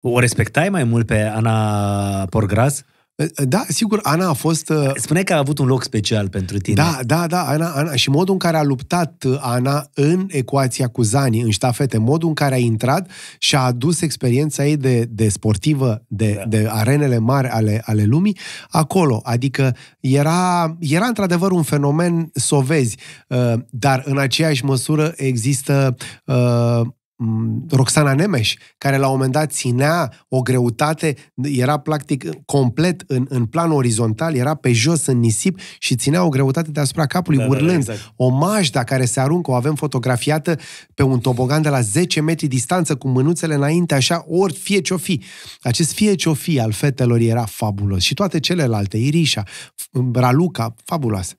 O respectai mai mult pe Ana Porgras? Ă, ă, da, sigur, Ana a fost... Ă, Spune că a avut un loc special pentru tine. Da, da, da, Ana, Ana și modul în care a luptat Ana în ecuația cu Zani, în ștafete, modul în care a intrat și a adus experiența ei de, de sportivă, de, da. de arenele mari ale, ale lumii, acolo. Adică era, era într-adevăr un fenomen sovezi, dar în aceeași măsură există Roxana Nemes, care la un moment dat ținea o greutate, era practic complet în, în plan orizontal, era pe jos în nisip și ținea o greutate deasupra capului, da, urlând. Da, da, exact. O majda care se aruncă, o avem fotografiată pe un tobogan de la 10 metri distanță, cu mânuțele înainte, așa, ori fie ce-o fi. Acest fie ce-o fi al fetelor era fabulos. Și toate celelalte, Irișa, Raluca, fabuloase.